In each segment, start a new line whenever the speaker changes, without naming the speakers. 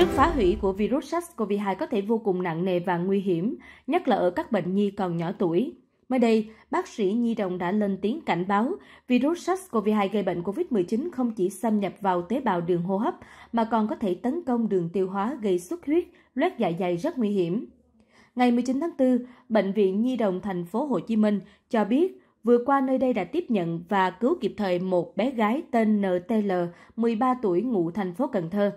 Sức phá hủy của virus SARS-CoV-2 có thể vô cùng nặng nề và nguy hiểm, nhất là ở các bệnh nhi còn nhỏ tuổi. Mới đây, bác sĩ Nhi Đồng đã lên tiếng cảnh báo virus SARS-CoV-2 gây bệnh COVID-19 không chỉ xâm nhập vào tế bào đường hô hấp mà còn có thể tấn công đường tiêu hóa gây xuất huyết, loét dạ dày rất nguy hiểm. Ngày 19 tháng 4, bệnh viện Nhi Đồng thành phố Hồ Chí Minh cho biết vừa qua nơi đây đã tiếp nhận và cứu kịp thời một bé gái tên NTL, 13 tuổi ngụ thành phố Cần Thơ.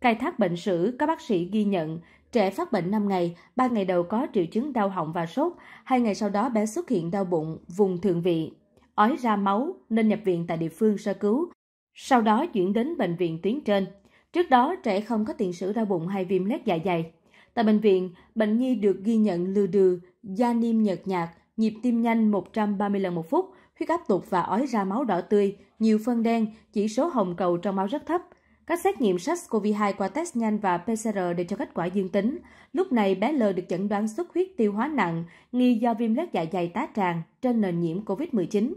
Khai thác bệnh sử, các bác sĩ ghi nhận trẻ phát bệnh 5 ngày, 3 ngày đầu có triệu chứng đau họng và sốt, hai ngày sau đó bé xuất hiện đau bụng, vùng thượng vị, ói ra máu nên nhập viện tại địa phương sơ cứu, sau đó chuyển đến bệnh viện tuyến trên. Trước đó, trẻ không có tiền sử đau bụng hay viêm loét dạ dày. Tại bệnh viện, bệnh nhi được ghi nhận lừ đừ, da niêm nhợt nhạt, nhịp tim nhanh 130 lần một phút, huyết áp tụt và ói ra máu đỏ tươi, nhiều phân đen, chỉ số hồng cầu trong máu rất thấp – các xét nghiệm SARS-CoV-2 qua test nhanh và PCR đều cho kết quả dương tính. Lúc này bé L được chẩn đoán xuất huyết tiêu hóa nặng, nghi do viêm lết dạ dày tá tràng trên nền nhiễm COVID-19.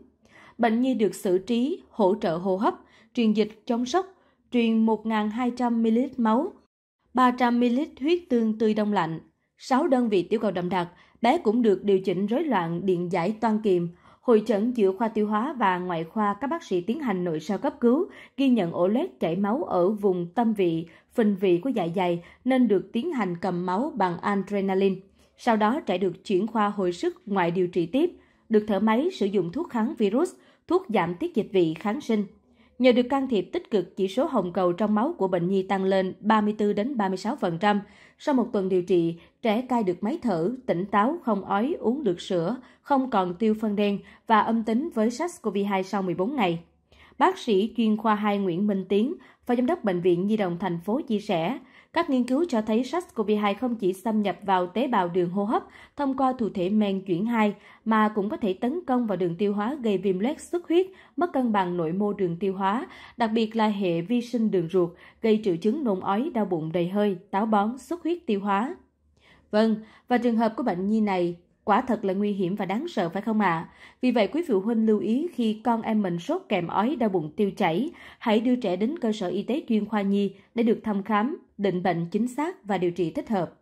Bệnh nhi được xử trí, hỗ trợ hô hấp, truyền dịch chống sốc, truyền 1.200ml máu, 300ml huyết tương tươi đông lạnh, 6 đơn vị tiểu cầu đậm đặc, bé cũng được điều chỉnh rối loạn điện giải toan kiềm, hội chẩn giữa khoa tiêu hóa và ngoại khoa các bác sĩ tiến hành nội soi cấp cứu, ghi nhận ổ lết chảy máu ở vùng tâm vị, phình vị của dạ dày nên được tiến hành cầm máu bằng adrenaline. Sau đó trẻ được chuyển khoa hồi sức ngoại điều trị tiếp, được thở máy sử dụng thuốc kháng virus, thuốc giảm tiết dịch vị kháng sinh. Nhờ được can thiệp tích cực, chỉ số hồng cầu trong máu của bệnh nhi tăng lên 34 đến 36%. Sau một tuần điều trị, trẻ cai được máy thở, tỉnh táo, không ói, uống được sữa, không còn tiêu phân đen và âm tính với SARS-CoV-2 sau 14 ngày. Bác sĩ chuyên khoa 2 Nguyễn Minh Tiến, Phó Giám đốc Bệnh viện Nhi đồng thành phố chia sẻ, các nghiên cứu cho thấy SARS-CoV-2 không chỉ xâm nhập vào tế bào đường hô hấp thông qua thụ thể men chuyển 2, mà cũng có thể tấn công vào đường tiêu hóa gây viêm loét xuất huyết, mất cân bằng nội mô đường tiêu hóa, đặc biệt là hệ vi sinh đường ruột, gây triệu chứng nôn ói, đau bụng đầy hơi, táo bón, xuất huyết tiêu hóa. Vâng, và trường hợp của bệnh nhi này Quả thật là nguy hiểm và đáng sợ phải không ạ? À? Vì vậy quý phụ huynh lưu ý khi con em mình sốt kèm ói đau bụng tiêu chảy, hãy đưa trẻ đến cơ sở y tế chuyên khoa nhi để được thăm khám, định bệnh chính xác và điều trị thích hợp.